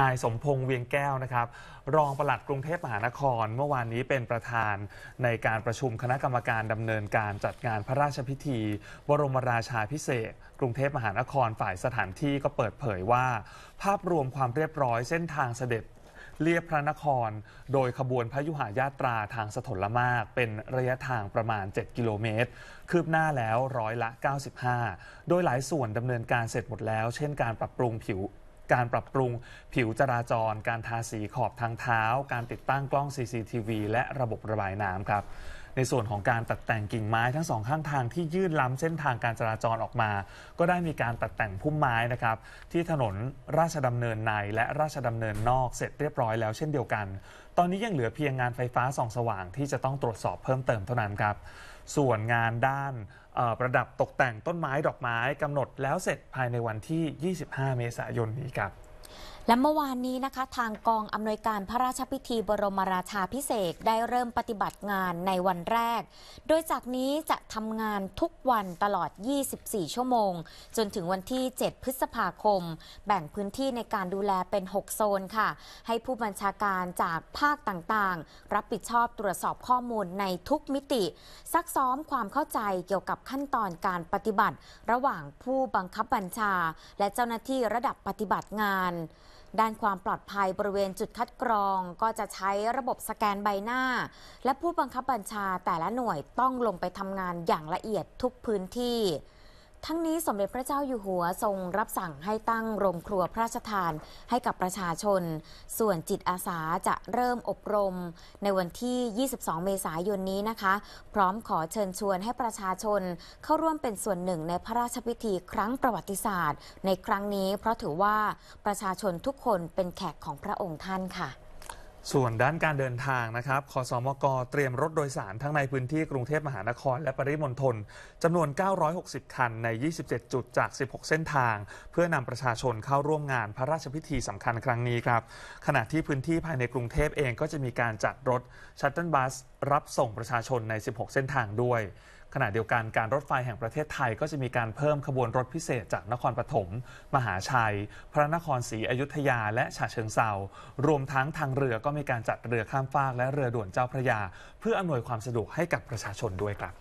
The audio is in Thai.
นายสมพงษ์เวียงแก้วนะครับรองปลัดกรุงเทพมหานครเมื่อวานนี้เป็นประธานในการประชุมคณะกรรมการดำเนินการจัดงานพระราชพิธี บรมราชาพิเศษกรุงเทพมหานครฝ่ายสถานที่ก็เปิดเผยว่า ภาพรวมความเรียบร้อยเส้นทางเสด็จเลียบพระนคร โดยขบวนพระยุหายาตราทางสถลมาก เป็นระยะทางประมาณ7กิโลเมตรคืบหน้าแล้วร้อยละ 95 โดยหลายส่วนดำเนินการเสร็จหมดแล้ว เช่นการปรับปรุงผิวการปรับปรุงผิวจราจร การทาสีขอบทางเท้า การติดตั้งกล้อง CCTV และระบบระบายน้ำครับในส่วนของการตัดแต่งกิ่งไม้ทั้งสองข้างทางที่ยื่นล้ำเส้นทางการจราจรออกมา ก็ได้มีการตัดแต่งพุ่มไม้นะครับที่ถนนราชดำเนินในและราชดำเนินนอกเสร็จเรียบร้อยแล้วเช่นเดียวกัน ตอนนี้ยังเหลือเพียงงานไฟฟ้าส่องสว่างที่จะต้องตรวจสอบเพิ่มเติมเท่านั้นครับส่วนงานด้านประดับตกแต่งต้นไม้ ดอกไม้กำหนดแล้วเสร็จภายในวันที่ 25 เมษายนนี้ครับและเมื่อวานนี้นะคะ ทางกองอำนวยการพระราชพิธีบรมราชาพิเศษได้เริ่มปฏิบัติงานในวันแรก โดยจากนี้จะทำงานทุกวันตลอด 24 ชั่วโมง จนถึงวันที่ 7 พฤษภาคม แบ่งพื้นที่ในการดูแลเป็น 6 โซนค่ะ ให้ผู้บัญชาการจากภาคต่างๆ รับผิดชอบตรวจสอบข้อมูลในทุกมิติ ซักซ้อมความเข้าใจเกี่ยวกับขั้นตอนการปฏิบัติ ระหว่างผู้บังคับบัญชา และเจ้าหน้าที่ระดับปฏิบัติงานด้านความปลอดภัยบริเวณจุดคัดกรองก็จะใช้ระบบสแกนใบหน้า และผู้บังคับบัญชาแต่ละหน่วยต้องลงไปทำงานอย่างละเอียดทุกพื้นที่ทั้งนี้สมเด็จพระเจ้าอยู่หัวทรงรับสั่งให้ตั้งโรงครัวพระราชทานให้กับประชาชน ส่วนจิตอาสาจะเริ่มอบรม ในวันที่ 22 เมษายนนี้นะคะ พร้อมขอเชิญชวนให้ประชาชนเข้าร่วมเป็นส่วนหนึ่งในพระราชพิธีครั้งประวัติศาสตร์ ในครั้งนี้ เพราะถือว่าประชาชนทุกคนเป็นแขกของพระองค์ท่านค่ะส่วนด้านการเดินทางนะครับคอสมกเตรียมรถโดยสารทั้งในพื้นที่กรุงเทพมหานครและปริมณฑลจำนวน 960 คันใน 27 จุดจาก 16 เส้นทางเพื่อนำประชาชนเข้าร่วมงานพระราชพิธีสำคัญครั้งนี้ครับขณะที่พื้นที่ภายในกรุงเทพเองก็จะมีการจัดรถชัตเติลบัสรับส่งประชาชนใน 16 เส้นทางด้วยขณะเดียวกันการรถไฟแห่งประเทศไทยก็จะมีการเพิ่มขบวนรถพิเศษจากนครปฐมมหาชัย พระนครศรีอยุธยาและฉะเชิงเซารวมทั้งทางเรือก็มีการจัดเรือข้ามฟากและเรือด่วนเจ้าพระยา เพื่ออำนวยความสะดวกให้กับประชาชนด้วยครับ